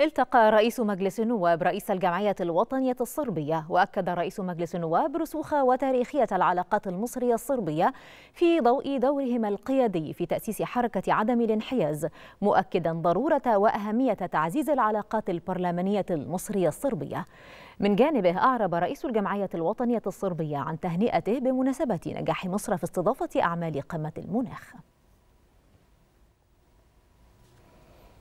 التقى رئيس مجلس النواب رئيس الجمعية الوطنية الصربية وأكد رئيس مجلس النواب رسوخ وتاريخية العلاقات المصرية الصربية في ضوء دورهما القيادي في تأسيس حركة عدم الانحياز مؤكدا ضرورة وأهمية تعزيز العلاقات البرلمانية المصرية الصربية من جانبه أعرب رئيس الجمعية الوطنية الصربية عن تهنئته بمناسبة نجاح مصر في استضافة أعمال قمة المناخ